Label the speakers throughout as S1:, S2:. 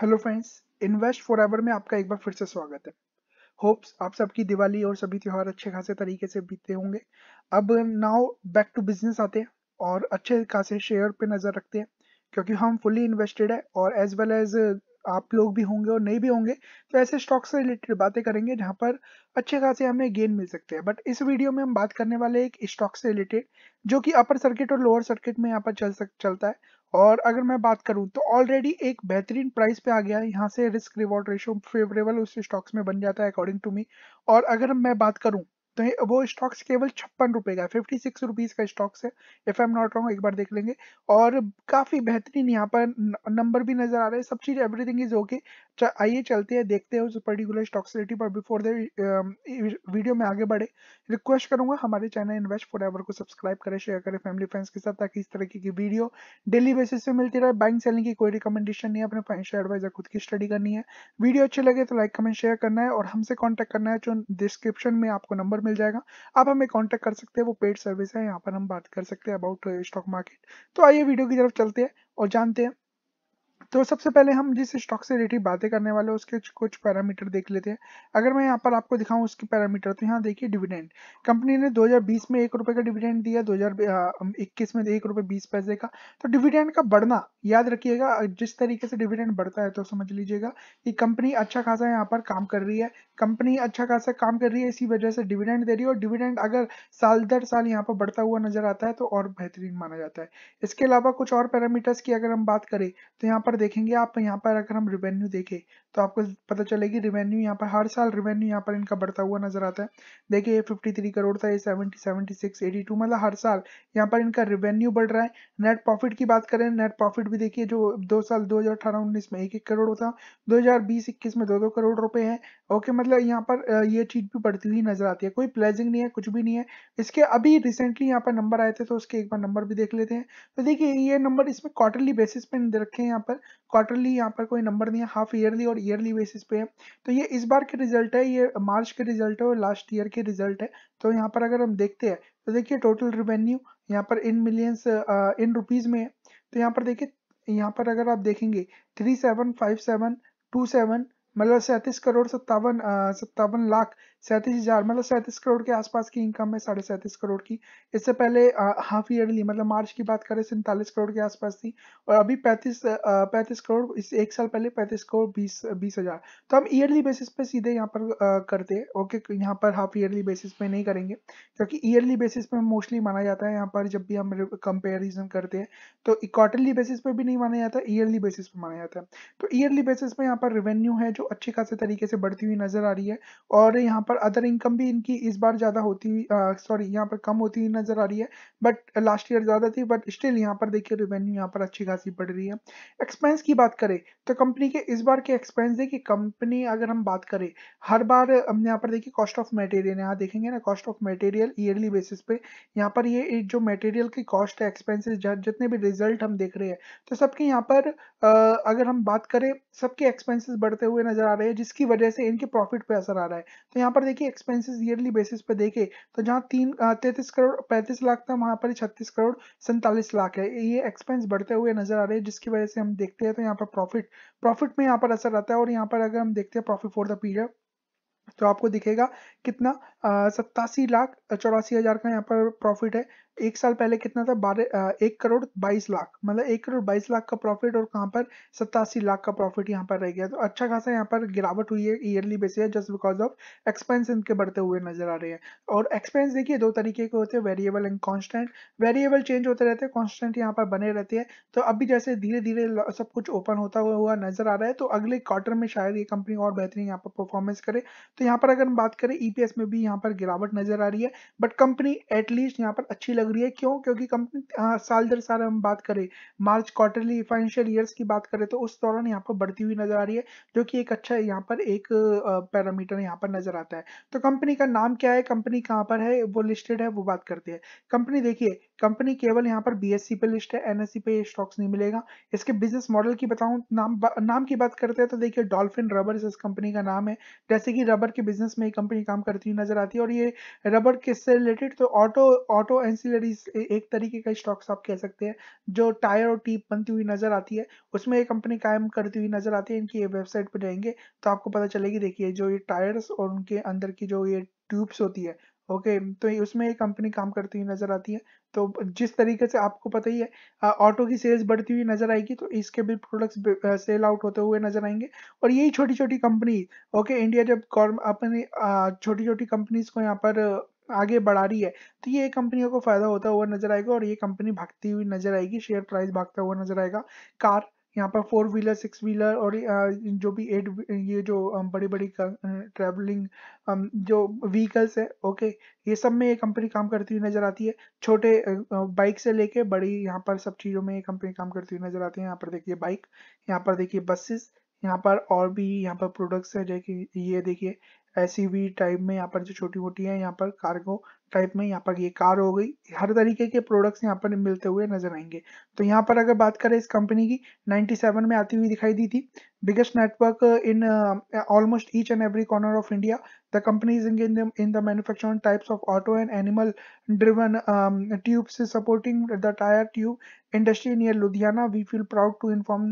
S1: hello friends Invest Forever में आपका एक बार फिर से स्वागत है होप्स आप सबकी दिवाली और सभी त्यौहार अच्छे खासे तरीके से बीतते होंगे अब नाउ बैक टू बिजनेस आते हैं और अच्छे खासे शेयर पे नज़र रखते हैं क्योंकि हम फुली इन्वेस्टेड है और एज वेल एज आप लोग भी होंगे और नहीं भी होंगे तो ऐसे स्टॉक से रिलेटेड बातें करेंगे जहाँ पर अच्छे खासे हमें गेन मिल सकते हैं बट इस वीडियो में हम बात करने वाले एक स्टॉक से रिलेटेड जो कि अपर सर्किट और लोअर सर्किट में यहाँ पर चल सक चलता है और अगर मैं बात करूं तो ऑलरेडी एक बेहतरीन प्राइस पे आ गया है यहाँ से रिस्क रिवॉर्ड रेशो फेवरेबल उस स्टॉक्स में बन जाता है अकॉर्डिंग टू मी और अगर मैं बात करूं तो ये वो स्टॉक्स केवल छप्पन रुपये का फिफ्टी सिक्स रुपीज़ का स्टॉक्स है if I am not wrong एक बार देख लेंगे और काफ़ी बेहतरीन यहाँ पर नंबर भी नज़र आ रहे हैं सब चीज़ एवरीथिंग इज ओके आइए चलते हैं देखते हैं उस पर्टिकुलर स्टॉक्स रेटी पर बिफोर द वीडियो में आगे बढ़े रिक्वेस्ट करूंगा हमारे चैनल इन्वेस्ट फॉर एवर को सब्सक्राइब करें शेयर करें फैमिली फ्रेंड्स के साथ ताकि इस तरीके की वीडियो डेली बेसिस पे मिलती रहे बाइंग सेलिंग की कोई रिकमेंडेशन नहीं है अपने फाइनेंशियल एडवाइजर खुद की स्टडी करनी है वीडियो अच्छे लगे तो लाइक कमेंट शेयर करना है और हमसे कॉन्टैक्ट करना है जो डिस्क्रिप्शन में आपको नंबर मिल जाएगा आप हमें कॉन्टेक्ट कर सकते हैं वो पेड सर्विस है यहाँ पर हम बात कर सकते हैं अबाउट स्टॉक मार्केट तो आइए वीडियो की तरफ चलते हैं और जानते हैं तो सबसे पहले हम जिस स्टॉक से रिलेटेड बातें करने वाले उसके कुछ पैरामीटर देख लेते हैं अगर मैं यहाँ पर आपको दिखाऊँ उसके पैरामीटर तो यहाँ देखिए डिविडेंड कंपनी ने 2020 में एक रुपये का डिविडेंड दिया 2021 में एक रुपये बीस पैसे का तो डिविडेंड का बढ़ना याद रखिएगा जिस तरीके से डिविडेंड बढ़ता है तो समझ लीजिएगा कि कंपनी अच्छा खासा यहाँ पर काम कर रही है कंपनी अच्छा खासा काम कर रही है इसी वजह से डिविडेंड दे रही है और डिविडेंड अगर साल दर साल यहाँ पर बढ़ता हुआ नजर आता है तो और बेहतरीन माना जाता है इसके अलावा कुछ और पैरामीटर्स की अगर हम बात करें तो यहाँ पर देखेंगे आप यहाँ पर अगर हम रेवेन्यू देखें तो आपको पता चलेगी रिवेन्यू यहाँ पर हर साल रिवेन्यू यहाँ पर इनका बढ़ता हुआ नजर आता है देखिए ये फिफ्टी थ्री करोड़ था ये seventy seventy six eighty two मतलब हर साल यहाँ पर इनका रिवेन्यू बढ़ रहा है नेट प्रॉफिट की बात करें नेट प्रॉफिट भी देखिए जो दो साल दो अठारह उन्नीस में एक एक करोड़ था दो हज़ार बीस इक्कीस में दो दो करोड़ रुपए है ओके मतलब यहाँ पर ये चीज़ भी बढ़ती हुई नजर आती है कोई प्लेजिंग नहीं है कुछ भी नहीं है इसके अभी रिसेंटली यहाँ पर नंबर आए थे तो उसके एक बार नंबर भी देख लेते हैं तो देखिए ये नंबर इसमें क्वार्टरली बेसिस पे रखे हैं यहाँ पर क्वार्टरली यहाँ पर कोई नंबर नहीं है हाफ ईयरली और ईयरली बेसिस पे है तो ये इस बार के रिजल्ट है ये मार्च के रिजल्ट है और लास्ट ईयर के रिजल्ट है तो यहाँ पर अगर हम देखते हैं तो देखिए टोटल रिवेन्यू यहाँ पर इन मिलियंस इन रुपीज में है तो यहाँ पर देखिए यहाँ पर अगर आप देखेंगे three seven five seven two seven मतलब सैंतीस करोड़ सत्तावन सत्तावन लाख सैंतीस हजार मतलब सैंतीस करोड़ के आसपास की इनकम है साढ़े सैंतीस करोड़ की इससे पहले हाफ ईयरली मतलब मार्च की बात करें सैंतालीस करोड़ के आसपास थी और अभी पैंतीस पैंतीस करोड़ इस एक साल पहले पैंतीस करोड़ बीस बीस हजार तो हम ईयरली बेसिस पे सीधे यहाँ पर आ, करते हैं ओके तो यहाँ पर हाफ ईयरली बेसिस पे नहीं करेंगे क्योंकि ईयरली बेसिस पे मोस्टली माना जाता है यहाँ पर जब भी हम कंपेरिजन करते हैं तो क्वार्टरली बेसिस पे भी नहीं माना जाता ईयरली बेसिस पे माना जाता है तो ईयरली बेसिस पे यहाँ पर रेवेन्यू है जो अच्छी खासी तरीके से बढ़ती हुई नजर आ रही है और यहाँ पर अदर इनकम भी इनकी इस बार ज़्यादा होती हुई सॉरी यहाँ पर कम होती हुई नज़र आ रही है बट लास्ट ईयर ज़्यादा थी बट स्टिल यहाँ पर देखिए रिवेन्यू यहाँ पर अच्छी खासी बढ़ रही है एक्सपेंस की बात करें तो कंपनी के इस बार के एक्सपेंस देखिए कंपनी अगर हम बात करें हर बार हम यहाँ पर देखिए कॉस्ट ऑफ मेटेरियल यहाँ देखेंगे ना cost of material yearly basis पे यहाँ पर ये जो मेटेरियल की कॉस्ट है एक्सपेंसेस जितने भी रिजल्ट हम देख रहे हैं तो सबके यहाँ पर अगर हम बात करें सबके एक्सपेंसिस बढ़ते हुए नजर आ रहे हैं जिसकी वजह से इनके प्रॉफिट पे असर आ रहा है तो यहाँ पर देखिए एक्सपेंसेस ईयरली बेसिस पे देखे तो जहाँ तीन तैतीस करोड़ पैंतीस लाख था वहाँ पर छत्तीस करोड़ सैंतालीस लाख है ये एक्सपेंस बढ़ते हुए नजर आ रहे हैं जिसकी वजह से हम देखते हैं तो यहाँ पर प्रॉफिट प्रॉफिट में यहाँ पर असर आता है और यहाँ पर अगर हम देखते हैं प्रॉफिट फॉर द पीरियड तो आपको दिखेगा कितना सत्तासी लाख चौरासी हज़ार का यहाँ पर प्रॉफिट है एक साल पहले कितना था बारह एक करोड़ बाईस लाख मतलब एक करोड़ बाईस लाख का प्रॉफिट और कहाँ पर सत्तासी लाख का प्रॉफिट यहाँ पर रह गया तो अच्छा खासा यहाँ पर गिरावट हुई है yearly basis just because of expense इनके बढ़ते हुए नजर आ रहे हैं और एक्सपेंस देखिए दो तरीके के होते हैं variable and constant variable change होते रहते हैं कॉन्स्टेंट यहाँ पर बने रहते हैं तो अभी जैसे धीरे धीरे सब कुछ ओपन होता हुआ हुआ नजर आ रहा है तो अगले क्वार्टर में शायद ये कंपनी और बेहतरीन यहाँ पर परफॉर्मेंस करे तो यहाँ पर अगर हम बात करें ईपीएस e में भी यहाँ पर गिरावट नजर आ रही है बट कंपनी एटलीस्ट यहाँ पर अच्छी लग लग रही है क्यों क्योंकि कंपनी साल दर साल हम बात करें मार्च क्वार्टरली फाइनेंशियल ईयर्स की बात करें तो उस दौरान यहाँ पर बढ़ती हुई नजर आ रही है जो कि एक अच्छा यहाँ पर एक पैरामीटर यहाँ पर नजर आता है तो कंपनी का नाम क्या है कंपनी कहाँ पर है वो लिस्टेड है वो बात करते हैं कंपनी देखिए कंपनी केवल यहाँ पर बी e पे लिस्ट है एन e पे ये स्टॉक्स नहीं मिलेगा इसके बिजनेस मॉडल की बताऊँ नाम नाम की बात करते हैं तो देखिए डॉल्फिन रबर इस कंपनी का नाम है जैसे कि रबर के बिजनेस में ये कंपनी काम करती हुई नजर आती है और ये रबर किससे रिलेटेड तो ऑटो ऑटो एनसी सब्सिडरीज एक तरीके का स्टॉक्स आप कह सकते हैं जो टायर और टीप बनती हुई नजर आती है उसमें एक कंपनी कायम करती हुई नजर आती है इनकी वेबसाइट पर जाएंगे तो आपको पता चलेगी देखिए जो ये टायर्स और उनके अंदर की जो ये ट्यूब्स होती है ओके okay, तो उसमें एक कंपनी काम करती हुई नजर आती है तो जिस तरीके से आपको पता ही है ऑटो की सेल्स बढ़ती हुई नजर आएगी तो इसके भी प्रोडक्ट्स सेल आउट होते हुए नजर आएंगे और यही छोटी छोटी कंपनी ओके इंडिया जब अपनी छोटी छोटी कंपनीज को यहाँ पर आगे बढ़ा रही है तो ये कंपनियों को फायदा होता हुआ नजर आएगा और ये कंपनी भागती हुई नजर आएगी शेयर प्राइस भागता हुआ नजर आएगा कार यहाँ पर फोर व्हीलर सिक्स व्हीलर और जो भी एट ये जो बड़ी बड़ी ट्रेवलिंग जो व्हीकल्स है ओके ये सब में ये कंपनी काम करती हुई नजर आती है छोटे बाइक से लेके बड़ी यहाँ पर सब चीज़ों में ये कंपनी काम करती हुई नजर आती है यहाँ पर देखिए बाइक यहाँ पर देखिए बसेस यहाँ पर और भी यहाँ पर प्रोडक्ट्स है जैसे कि ये देखिए एस टाइप में यहाँ पर जो छोटी मोटी है यहाँ पर कार्गो टाइप में यहाँ पर ये कार हो गई हर तरीके के प्रोडक्ट्स यहाँ पर मिलते हुए नजर आएंगे तो यहाँ पर अगर बात करें इस कंपनी की 97 में आती हुई दिखाई दी थी biggest network in almost each and every corner of India the company in the manufacturing types of auto and animal driven tubes supporting the tyre tube industry near Ludhiana we feel proud to inform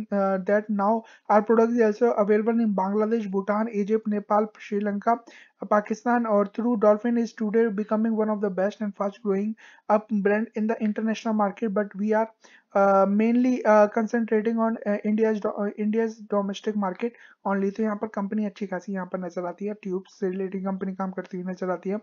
S1: that now our product is available in Bangladesh Bhutan Egypt Nepal Sri Lanka Pakistan और through Dolphin is today becoming one one of the best and fast growing up brand in the international market but we are mainly concentrating on India's India domestic market only तो यहाँ पर company अच्छी खासी यहाँ पर नजर आती है ट्यूब से रिलेटेड कंपनी काम करती हुई नजर आती है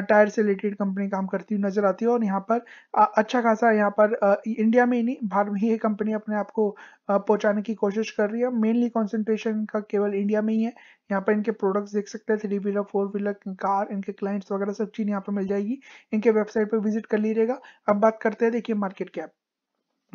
S1: टायर uh, से रिलेटेड कंपनी काम करती हुई नजर आती है और यहाँ पर आ, uh, अच्छा खासा यहाँ पर आ, uh, इंडिया में ही नहीं भारत में ही ये कंपनी अपने आप को पहुँचाने की कोशिश कर रही है मेनली कॉन्सेंट्रेशन का केवल इंडिया में ही है यहाँ पर इनके प्रोडक्ट्स देख सकते हैं three wheeler four wheeler car इनके क्लाइंट्स वगैरह सब चीज़ यहाँ पर मिल जाएगी इनके वेबसाइट पर विजिट कर लीजिएगा अब बात करते हैं देखिए market cap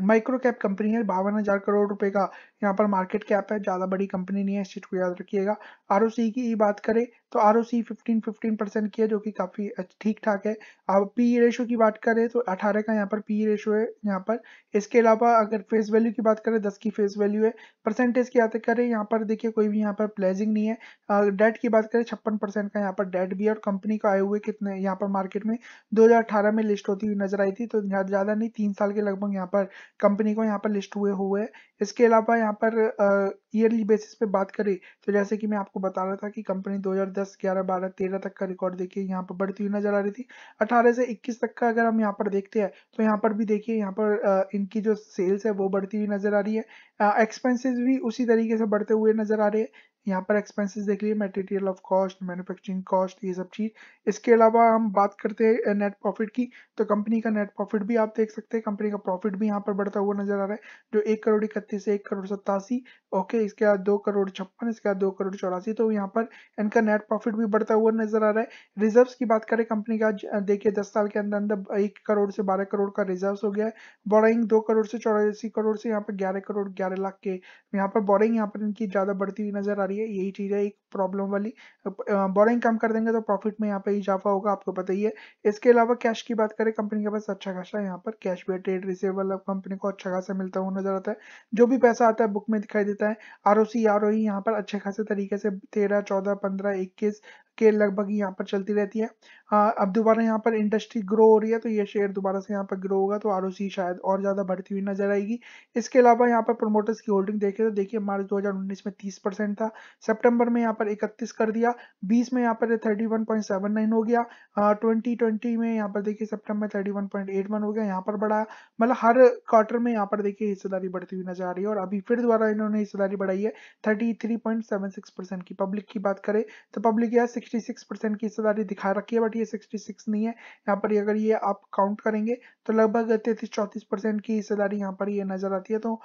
S1: micro cap company है बावन हजार करोड़ रुपए का यहाँ पर मार्केट कैप है ज्यादा बड़ी कंपनी नहीं है इस चीज को याद रखिएगा आर की बात करें तो R O C fifteen fifteen percent की है जो कि काफ़ी ठीक ठाक है अब पी ई रेशो की बात करें तो अठारह का यहाँ पर पी ई रेशो है यहाँ पर इसके अलावा अगर फेस वैल्यू की बात करें दस की फेस वैल्यू है परसेंटेज की बात करें यहाँ पर देखिए कोई भी यहाँ पर प्लेजिंग नहीं है डेट की बात करें छप्पन परसेंट का यहाँ पर डेट भी है और कंपनी को आए हुए कितने यहाँ पर मार्केट में दो हज़ार अठारह में लिस्ट होती हुई नजर आई थी तो ज़्यादा नहीं तीन साल के लगभग यहाँ पर कंपनी को यहाँ पर लिस्ट हुए हुए इसके अलावा यहाँ पर ईयरली बेसिस पे बात करें तो जैसे कि मैं आपको बता रहा था कि कंपनी 2010, 11, 12, 13 तक का रिकॉर्ड देखिए यहाँ पर बढ़ती हुई नजर आ रही थी 18 से 21 तक का अगर हम यहाँ पर देखते हैं तो यहाँ पर भी देखिए यहाँ पर इनकी जो सेल्स है वो बढ़ती हुई नजर आ रही है एक्सपेंसेस भी उसी तरीके से बढ़ते हुए नजर आ रहे हैं यहाँ पर एक्सपेंसेस देख लीजिए material of cost manufacturing cost ये सब चीज़ इसके अलावा हम बात करते हैं नेट प्रॉफिट की तो कंपनी का नेट प्रॉफिट भी आप देख सकते हैं कंपनी का प्रॉफिट भी यहाँ पर बढ़ता हुआ नजर आ रहा है जो एक करोड़ इकतीस से एक करोड़ सत्तासी ओके इसके बाद दो करोड़ छप्पन इसके बाद दो करोड़ चौरासी तो यहाँ पर इनका नेट प्रॉफिट भी बढ़ता हुआ नजर आ रहा है रिजर्व की बात करें कंपनी का देखिए दस साल के अंदर अंदर एक करोड़ से बारह करोड़ का रिजर्व हो गया है बोरिंग दो करोड़ से चौरासी करोड़ से यहाँ पर ग्यारह करोड़ ग्यारह लाख के यहाँ पर बोरिंग यहाँ पर इनकी ज्यादा बढ़ती हुई नजर आ रही रही है यही चीज़ है एक प्रॉब्लम वाली बोरिंग कम कर देंगे तो प्रॉफिट में यहाँ पे इजाफा होगा आपको पता ही है इसके अलावा कैश की बात करें कंपनी के पास अच्छा खासा यहाँ पर कैश भी ट्रेड रिसीवेबल अब कंपनी को अच्छा खासा मिलता हुआ नजर आता है जो भी पैसा आता है बुक में दिखाई देता है are O C R O यहाँ पर अच्छे खासे तरीके से तेरह चौदह पंद्रह इक्कीस के लगभग यहाँ पर चलती रहती है आ, हाँ, अब दोबारा यहाँ पर इंडस्ट्री ग्रो हो रही है तो ये शेयर दोबारा से यहाँ पर ग्रो होगा तो आर शायद और ज़्यादा बढ़ती हुई नजर आएगी इसके अलावा यहाँ पर प्रोमोटर्स की होल्डिंग देखे तो देखिए मार्च 2019 में 30 परसेंट था सितंबर में यहाँ पर 31 कर दिया 20 में यहाँ पर 31.79 हो गया ट्वेंटी हाँ, ट्वेंटी में यहाँ पर देखिए सेप्टेम्बर थर्टी हो गया यहाँ पर बढ़ा मतलब हर क्वार्टर में यहाँ पर देखिए हिस्सेदारी बढ़ती हुई नजर आ रही है और अभी फिर दोबारा इन्होंने हिस्सेदारी बढ़ाई है थर्टी की पब्लिक की बात करें तो पब्लिक यहाँ 66 की हिस्सेदारी दिखा रखी है बट ये 66 नहीं है यहाँ पर अगर ये आप काउंट करेंगे तो लगभग तैतीस चौंतीस परसेंट की हिस्सेदारी यहाँ पर ये नजर आती है तो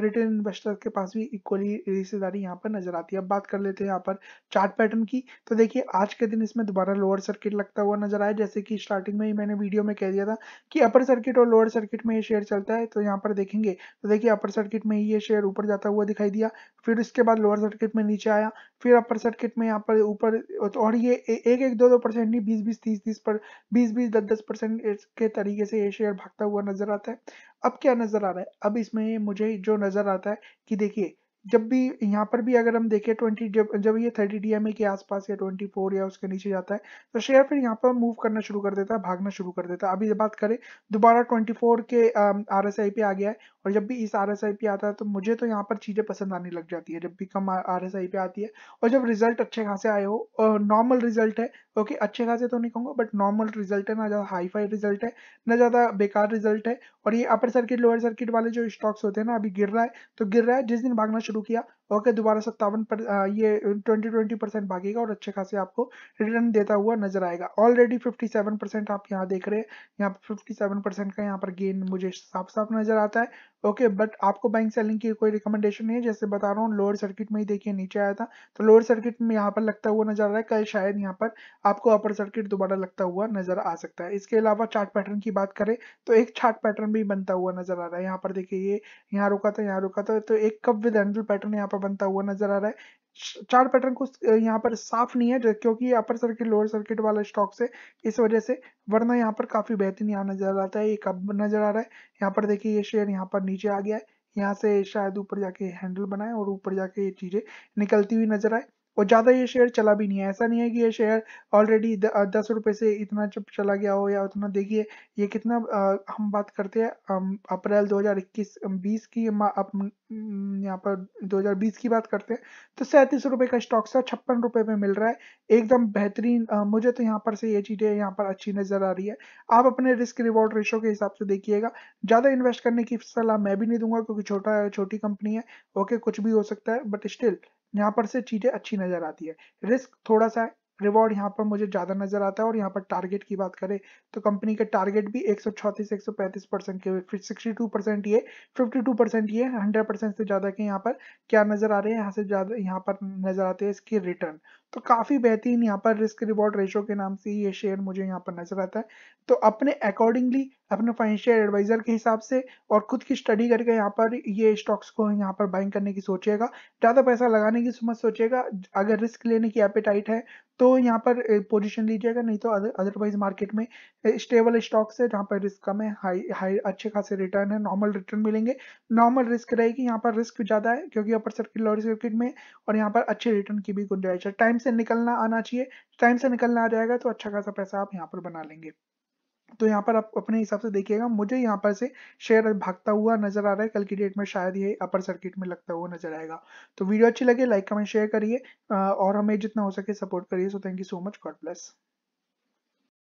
S1: रिटेल इन्वेस्टर के पास भी इक्वली हिस्सेदारी यहाँ पर नजर आती है अब बात कर लेते हैं यहाँ पर चार्ट पैटर्न की तो देखिए आज के दिन इसमें दोबारा लोअर सर्किट लगता हुआ नजर आया जैसे कि स्टार्टिंग में ही मैंने वीडियो में कह दिया था कि अपर सर्किट और लोअर सर्किट में ये शेयर चलता है तो यहाँ पर देखेंगे तो देखिए अपर सर्किट में ये शेयर ऊपर जाता हुआ दिखाई दिया फिर इसके बाद लोअर सर्किट में नीचे आया फिर अपर सर्किट में यहाँ पर ऊपर तो और ये एक एक दो दो परसेंट नहीं बीस बीस तीस तीस पर बीस बीस दस दस परसेंट के तरीके से ये शेयर भागता हुआ नजर आता है अब क्या नजर आ रहा है अब इसमें मुझे जो नजर आता है कि देखिए जब भी यहाँ पर भी अगर हम देखें ट्वेंटी जब जब ये थर्टी डी के आसपास या ट्वेंटी फोर या उसके नीचे जाता है तो शेयर फिर यहाँ पर मूव करना शुरू कर देता है भागना शुरू कर देता है अभी बात करें दोबारा ट्वेंटी फोर के आर एस आई पे आ गया है और जब भी इस आर एस आई पे आता है तो मुझे तो यहाँ पर चीज़ें पसंद आने लग जाती है जब भी कम आर एस आई पे आती है और जब रिजल्ट अच्छे खासे आए हो नॉर्मल रिजल्ट है ओके अच्छे खासे तो नहीं कहूँगा बट नॉर्मल रिजल्ट है ना ज़्यादा हाई फाई रिजल्ट है ना ज़्यादा बेकार रिजल्ट है और ये अपर सर्किट लोअर सर्किट वाले जो स्टॉक्स होते हैं ना अभी गिर रहा है तो गिर रहा है जिस दिन भागना शुरू शुरू किया ओके दोबारा सत्तावन पर ये ट्वेंटी ट्वेंटी परसेंट भागेगा और अच्छे खासे आपको रिटर्न देता हुआ नजर आएगा ऑलरेडी फिफ्टी सेवन परसेंट आप यहाँ देख रहे हैं यहाँ पर फिफ्टी सेवन परसेंट का यहाँ पर गेन मुझे साफ साफ नजर आता है ओके okay, बट आपको बैंक सेलिंग की कोई रिकमेंडेशन नहीं है जैसे बता रहा हूँ लोअर सर्किट में ही देखिए नीचे आया था तो लोअर सर्किट में यहाँ पर लगता हुआ नजर आ रहा है कल शायद यहाँ पर आपको अपर सर्किट दोबारा लगता हुआ नजर आ सकता है इसके अलावा चार्ट पैटर्न की बात करें तो एक चार्ट पैटर्न भी बनता हुआ नजर आ रहा है यहाँ पर देखिए ये यहाँ रुका था यहाँ रुका था तो एक कप विद हैंडल पैटर्न यहाँ पर बनता हुआ नजर आ रहा है चार पैटर्न कुछ यहाँ पर साफ नहीं है क्योंकि अपर सर्किट लोअर सर्किट वाला स्टॉक से इस वजह से वरना यहाँ पर काफी बेहतरीन यहाँ नजर आता है ये कब नजर आ रहा है यहाँ पर देखिए ये शेयर यहाँ पर नीचे आ गया है यहाँ से शायद ऊपर जाके हैंडल बनाए और ऊपर जाके ये चीजें निकलती हुई नजर आए और ज़्यादा ये शेयर चला भी नहीं है ऐसा नहीं है कि ये शेयर ऑलरेडी दस रुपये से इतना चुप चला गया हो या उतना देखिए ये कितना आ, हम बात करते हैं अप्रैल 2021 20 की यहाँ पर 2020 की बात करते हैं तो सैंतीस रुपये का स्टॉक था छप्पन रुपये में मिल रहा है एकदम बेहतरीन मुझे तो यहाँ पर से ये चीज़ें यहाँ पर अच्छी नज़र आ रही है आप अपने रिस्क रिवॉर्ड रेशो के हिसाब से देखिएगा ज़्यादा इन्वेस्ट करने की सलाह मैं भी नहीं दूंगा क्योंकि छोटा छोटी कंपनी है ओके कुछ भी हो सकता है बट स्टिल यहाँ पर से चीज़ें अच्छी नज़र आती है रिस्क थोड़ा सा रिवॉर्ड यहाँ पर मुझे ज़्यादा नज़र आता है और यहाँ पर टारगेट की बात करें तो कंपनी के टारगेट भी 136 135 परसेंट के हुए फिर टू परसेंट ये टू परसेंट ये हंड्रेड परसेंट से ज़्यादा के यहाँ पर क्या नज़र आ रहे हैं यहाँ से ज़्यादा यहाँ पर नज़र आते हैं इसकी रिटर्न तो काफ़ी बेहतरीन यहाँ पर रिस्क रिवॉर्ड रेशो के नाम से ये शेयर मुझे यहाँ पर नज़र आता है तो अपने अकॉर्डिंगली अपने फाइनेंशियल एडवाइज़र के हिसाब से और खुद की स्टडी करके यहाँ पर ये स्टॉक्स को यहाँ पर बाइंग करने की सोचिएगा ज़्यादा पैसा लगाने की मत सोचिएगा अगर रिस्क लेने की एपेटाइट है तो यहाँ पर पोजीशन लीजिएगा नहीं तो अदरवाइज मार्केट में स्टेबल स्टॉक्स है जहाँ पर रिस्क कम है हाई हाई अच्छे खासे रिटर्न है नॉर्मल रिटर्न मिलेंगे नॉर्मल रिस्क रहेगी यहाँ पर रिस्क ज़्यादा है क्योंकि अपर सर्किट लोअर सर्किट में और यहाँ पर अच्छे रिटर्न की भी गुंजाइश है टाइम से निकलना आना चाहिए टाइम से निकलना आ जाएगा तो अच्छा खासा पैसा आप यहाँ पर बना लेंगे तो यहाँ पर आप अपने हिसाब से देखिएगा मुझे यहाँ पर से शेयर भागता हुआ नजर आ रहा है कल की डेट में शायद ये अपर सर्किट में लगता हुआ नजर आएगा तो वीडियो अच्छी लगे लाइक कमेंट शेयर करिए और हमें जितना हो सके सपोर्ट करिए so thank you so much God bless